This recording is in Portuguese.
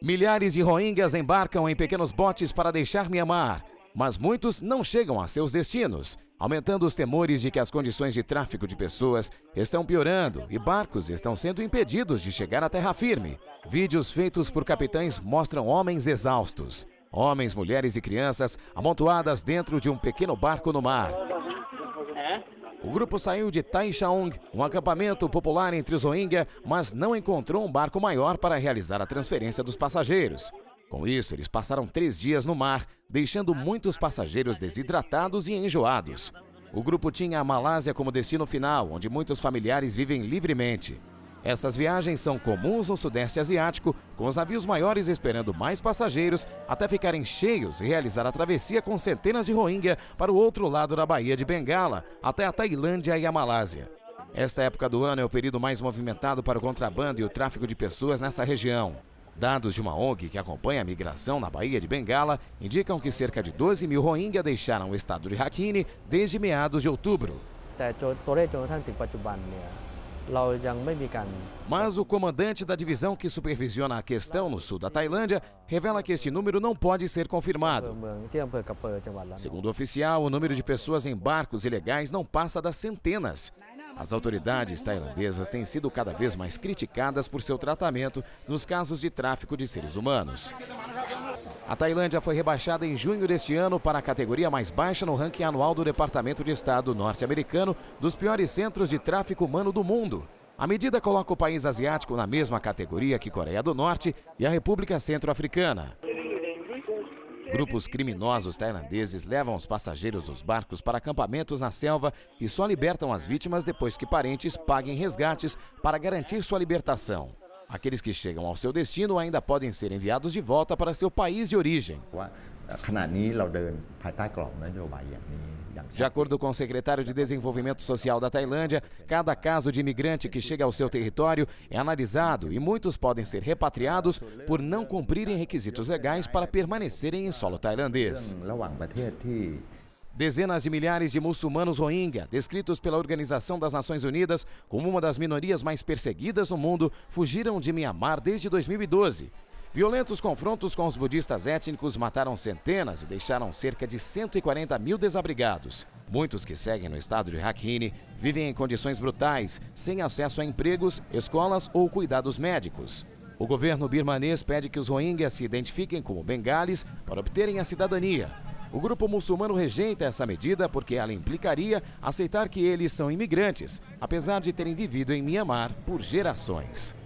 Milhares de rohingyas embarcam em pequenos botes para deixar Mianmar, mas muitos não chegam a seus destinos, aumentando os temores de que as condições de tráfico de pessoas estão piorando e barcos estão sendo impedidos de chegar à terra firme. Vídeos feitos por capitães mostram homens exaustos, homens, mulheres e crianças amontoadas dentro de um pequeno barco no mar. O grupo saiu de Taishaung, um acampamento popular entre os Rohingya, mas não encontrou um barco maior para realizar a transferência dos passageiros. Com isso, eles passaram três dias no mar, deixando muitos passageiros desidratados e enjoados. O grupo tinha a Malásia como destino final, onde muitos familiares vivem livremente. Essas viagens são comuns no Sudeste Asiático, com os navios maiores esperando mais passageiros até ficarem cheios e realizar a travessia com centenas de Rohingya para o outro lado da Baía de Bengala, até a Tailândia e a Malásia. Esta época do ano é o período mais movimentado para o contrabando e o tráfico de pessoas nessa região. Dados de uma ONG que acompanha a migração na Baía de Bengala indicam que cerca de 12 mil Rohingya deixaram o estado de Rakhine desde meados de outubro. Tá, tá, tipo, é Mas o comandante da divisão que supervisiona a questão no sul da Tailândia revela que este número não pode ser confirmado. Segundo o oficial, o número de pessoas em barcos ilegais não passa das centenas. As autoridades tailandesas têm sido cada vez mais criticadas por seu tratamento nos casos de tráfico de seres humanos. A Tailândia foi rebaixada em junho deste ano para a categoria mais baixa no ranking anual do Departamento de Estado norte-americano dos piores centros de tráfico humano do mundo. A medida coloca o país asiático na mesma categoria que Coreia do Norte e a República Centro-Africana. Grupos criminosos tailandeses levam os passageiros dos barcos para acampamentos na selva e só libertam as vítimas depois que parentes paguem resgates para garantir sua libertação. Aqueles que chegam ao seu destino ainda podem ser enviados de volta para seu país de origem. De acordo com o secretário de Desenvolvimento Social da Tailândia, cada caso de imigrante que chega ao seu território é analisado e muitos podem ser repatriados por não cumprirem requisitos legais para permanecerem em solo tailandês. Dezenas de milhares de muçulmanos Rohingya, descritos pela Organização das Nações Unidas como uma das minorias mais perseguidas no mundo, fugiram de Mianmar desde 2012. Violentos confrontos com os budistas étnicos mataram centenas e deixaram cerca de 140 mil desabrigados. Muitos que seguem no estado de Rakhine vivem em condições brutais, sem acesso a empregos, escolas ou cuidados médicos. O governo birmanês pede que os Rohingyas se identifiquem como bengales para obterem a cidadania. O grupo muçulmano rejeita essa medida porque ela implicaria aceitar que eles são imigrantes, apesar de terem vivido em Mianmar por gerações.